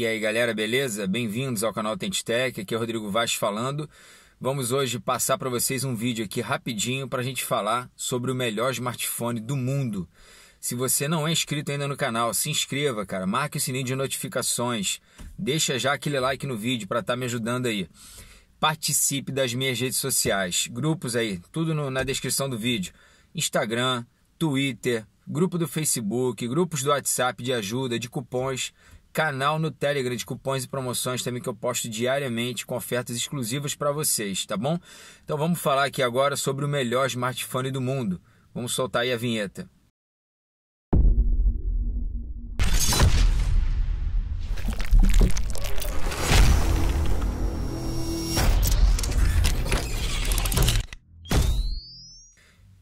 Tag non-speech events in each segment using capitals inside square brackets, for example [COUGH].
E aí galera, beleza? Bem-vindos ao canal Tentitech, aqui é o Rodrigo Vaz falando. Vamos hoje passar para vocês um vídeo aqui rapidinho para a gente falar sobre o melhor smartphone do mundo. Se você não é inscrito ainda no canal, se inscreva, cara, marque o sininho de notificações, deixa já aquele like no vídeo para estar tá me ajudando aí. Participe das minhas redes sociais, grupos aí, tudo no, na descrição do vídeo. Instagram, Twitter, grupo do Facebook, grupos do WhatsApp de ajuda, de cupons canal no Telegram de cupons e promoções também que eu posto diariamente com ofertas exclusivas para vocês, tá bom? Então vamos falar aqui agora sobre o melhor smartphone do mundo. Vamos soltar aí a vinheta.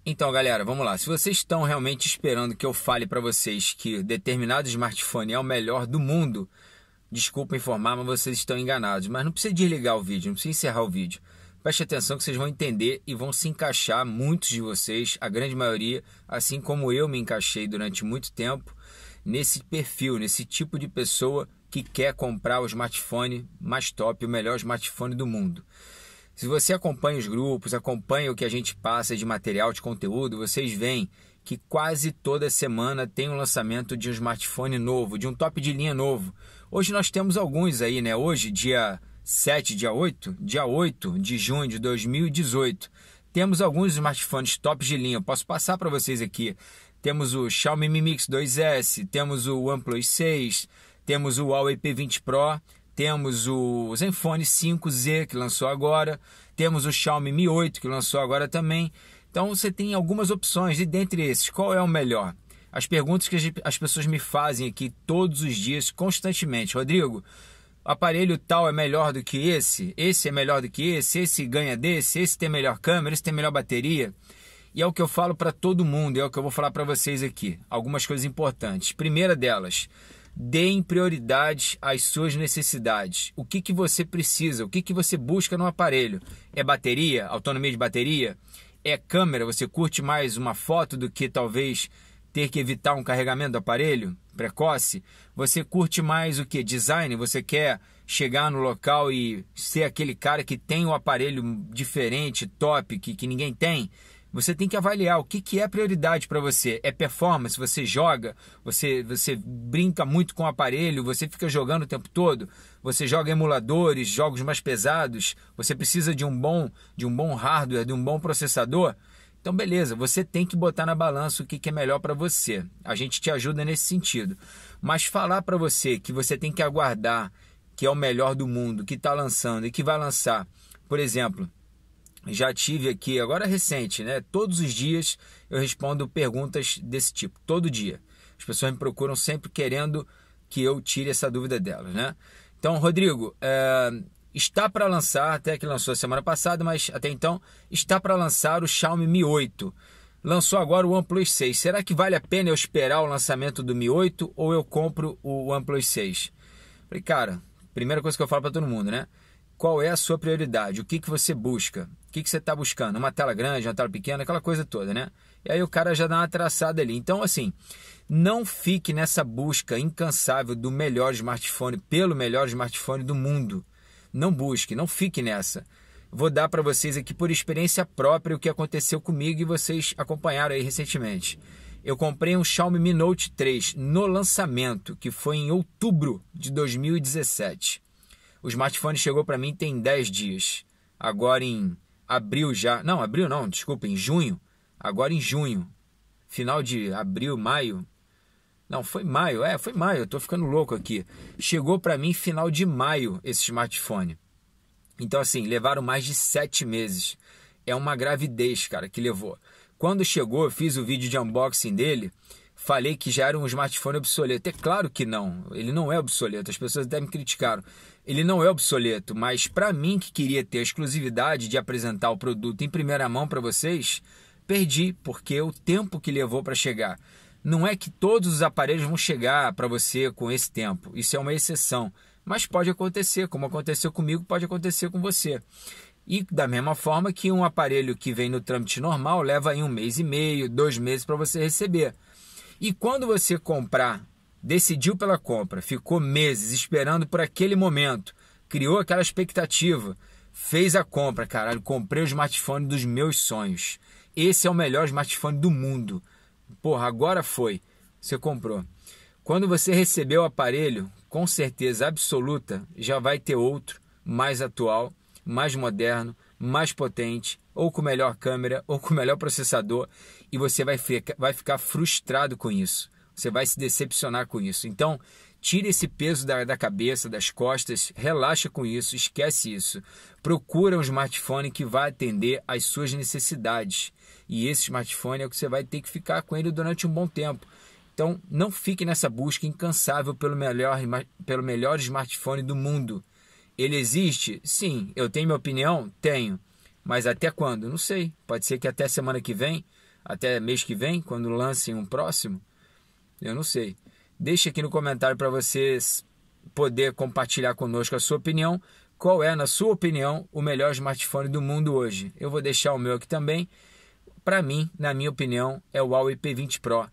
Então, galera, vamos lá. Se vocês estão realmente esperando que eu fale para vocês que determinado smartphone é o melhor do mundo, desculpa informar, mas vocês estão enganados. Mas não precisa desligar o vídeo, não precisa encerrar o vídeo. Preste atenção que vocês vão entender e vão se encaixar, muitos de vocês, a grande maioria, assim como eu me encaixei durante muito tempo, nesse perfil, nesse tipo de pessoa que quer comprar o smartphone mais top, o melhor smartphone do mundo. Se você acompanha os grupos, acompanha o que a gente passa de material, de conteúdo, vocês veem que quase toda semana tem um lançamento de um smartphone novo, de um top de linha novo. Hoje nós temos alguns aí, né? Hoje, dia 7, dia 8, dia 8 de junho de 2018, temos alguns smartphones top de linha. Eu posso passar para vocês aqui. Temos o Xiaomi Mi Mix 2S, temos o OnePlus 6, temos o Huawei P20 Pro temos o Zenfone 5Z que lançou agora, temos o Xiaomi Mi 8 que lançou agora também. Então você tem algumas opções e dentre esses, qual é o melhor? As perguntas que as pessoas me fazem aqui todos os dias, constantemente. Rodrigo, aparelho tal é melhor do que esse, esse é melhor do que esse, esse ganha desse, esse tem melhor câmera, esse tem melhor bateria. E é o que eu falo para todo mundo, é o que eu vou falar para vocês aqui. Algumas coisas importantes. Primeira delas, deem prioridade às suas necessidades. O que, que você precisa? O que, que você busca no aparelho? É bateria? Autonomia de bateria? É câmera? Você curte mais uma foto do que talvez ter que evitar um carregamento do aparelho precoce? Você curte mais o que? Design? Você quer chegar no local e ser aquele cara que tem o um aparelho diferente, top, que, que ninguém tem? você tem que avaliar o que, que é prioridade para você. É performance? Você joga? Você, você brinca muito com o aparelho? Você fica jogando o tempo todo? Você joga emuladores, jogos mais pesados? Você precisa de um bom, de um bom hardware, de um bom processador? Então, beleza, você tem que botar na balança o que, que é melhor para você. A gente te ajuda nesse sentido. Mas falar para você que você tem que aguardar que é o melhor do mundo, que está lançando e que vai lançar, por exemplo, já tive aqui, agora é recente, né? Todos os dias eu respondo perguntas desse tipo, todo dia. As pessoas me procuram sempre querendo que eu tire essa dúvida delas, né? Então, Rodrigo, é, está para lançar, até que lançou semana passada, mas até então, está para lançar o Xiaomi Mi 8. Lançou agora o OnePlus 6. Será que vale a pena eu esperar o lançamento do Mi 8 ou eu compro o OnePlus 6? Falei, cara, primeira coisa que eu falo para todo mundo, né? qual é a sua prioridade, o que, que você busca, o que, que você está buscando, uma tela grande, uma tela pequena, aquela coisa toda, né? E aí o cara já dá uma traçada ali. Então, assim, não fique nessa busca incansável do melhor smartphone, pelo melhor smartphone do mundo. Não busque, não fique nessa. Vou dar para vocês aqui por experiência própria o que aconteceu comigo e vocês acompanharam aí recentemente. Eu comprei um Xiaomi Mi Note 3 no lançamento, que foi em outubro de 2017. O smartphone chegou para mim tem 10 dias. Agora em abril já. Não, abril não, desculpa, em junho. Agora em junho. Final de abril, maio. Não, foi maio. É, foi maio. Eu tô ficando louco aqui. Chegou para mim final de maio esse smartphone. Então, assim, levaram mais de sete meses. É uma gravidez, cara, que levou. Quando chegou, eu fiz o vídeo de unboxing dele falei que já era um smartphone obsoleto. É claro que não, ele não é obsoleto. As pessoas até me criticaram. Ele não é obsoleto, mas para mim que queria ter a exclusividade de apresentar o produto em primeira mão para vocês, perdi, porque é o tempo que levou para chegar. Não é que todos os aparelhos vão chegar para você com esse tempo. Isso é uma exceção, mas pode acontecer, como aconteceu comigo, pode acontecer com você. E da mesma forma que um aparelho que vem no trâmite normal leva aí um mês e meio, dois meses para você receber. E quando você comprar, decidiu pela compra, ficou meses esperando por aquele momento, criou aquela expectativa, fez a compra, caralho, comprei o smartphone dos meus sonhos. Esse é o melhor smartphone do mundo. Porra, agora foi. Você comprou. Quando você recebeu o aparelho, com certeza absoluta, já vai ter outro mais atual, mais moderno, mais potente, ou com melhor câmera, ou com melhor processador, e você vai, vai ficar frustrado com isso. Você vai se decepcionar com isso. Então, tira esse peso da, da cabeça, das costas, relaxa com isso, esquece isso. Procura um smartphone que vai atender às suas necessidades. E esse smartphone é o que você vai ter que ficar com ele durante um bom tempo. Então, não fique nessa busca incansável pelo melhor, pelo melhor smartphone do mundo. Ele existe? Sim. Eu tenho minha opinião? Tenho. Mas até quando? Não sei. Pode ser que até semana que vem, até mês que vem, quando lancem um próximo. Eu não sei. Deixe aqui no comentário para vocês poder compartilhar conosco a sua opinião. Qual é, na sua opinião, o melhor smartphone do mundo hoje? Eu vou deixar o meu aqui também. Para mim, na minha opinião, é o Huawei P20 Pro.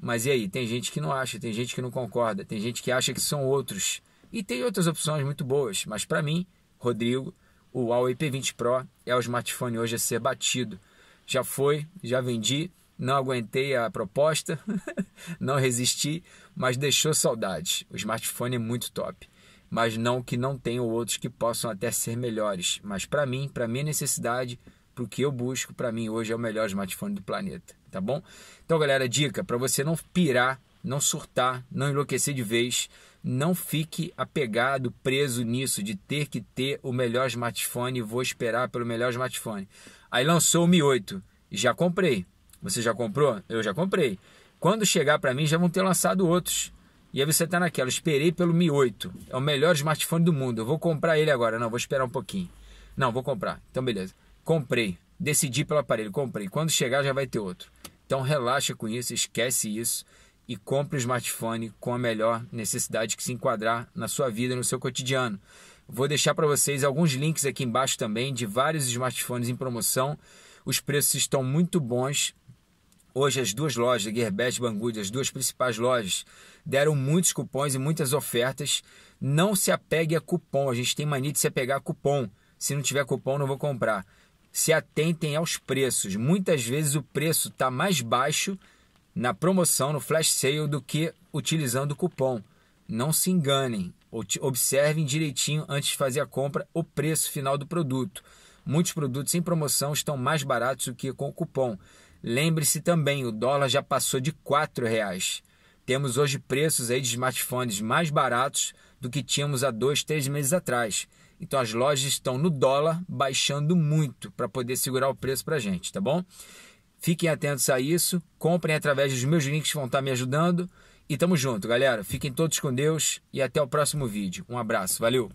Mas e aí? Tem gente que não acha, tem gente que não concorda, tem gente que acha que são outros. E tem outras opções muito boas, mas para mim, Rodrigo, o Huawei P20 Pro é o smartphone hoje a ser batido. Já foi, já vendi, não aguentei a proposta, [LAUGHS] não resisti, mas deixou saudades. O smartphone é muito top, mas não que não tenham outros que possam até ser melhores, mas para mim, para minha necessidade, para o que eu busco, para mim hoje é o melhor smartphone do planeta, tá bom? Então, galera, dica para você não pirar, não surtar, não enlouquecer de vez não fique apegado, preso nisso de ter que ter o melhor smartphone e vou esperar pelo melhor smartphone. Aí lançou o Mi 8, já comprei. Você já comprou? Eu já comprei. Quando chegar para mim já vão ter lançado outros. E aí você está naquela, esperei pelo Mi 8, é o melhor smartphone do mundo, eu vou comprar ele agora. Não, vou esperar um pouquinho. Não, vou comprar. Então beleza. Comprei, decidi pelo aparelho, comprei. Quando chegar já vai ter outro. Então relaxa com isso, esquece isso e compre o um smartphone com a melhor necessidade que se enquadrar na sua vida e no seu cotidiano. Vou deixar para vocês alguns links aqui embaixo também de vários smartphones em promoção. Os preços estão muito bons. Hoje as duas lojas, Gearbest e Banggood, as duas principais lojas, deram muitos cupons e muitas ofertas. Não se apegue a cupom, a gente tem mania de se apegar a cupom. Se não tiver cupom, não vou comprar. Se atentem aos preços. Muitas vezes o preço está mais baixo na promoção, no flash sale, do que utilizando o cupom. Não se enganem, observem direitinho antes de fazer a compra o preço final do produto. Muitos produtos em promoção estão mais baratos do que com o cupom. Lembre-se também, o dólar já passou de R$ reais. Temos hoje preços aí de smartphones mais baratos do que tínhamos há dois, três meses atrás. Então as lojas estão no dólar baixando muito para poder segurar o preço para a gente, tá bom? Fiquem atentos a isso, comprem através dos meus links que vão estar me ajudando. E tamo junto, galera. Fiquem todos com Deus e até o próximo vídeo. Um abraço, valeu!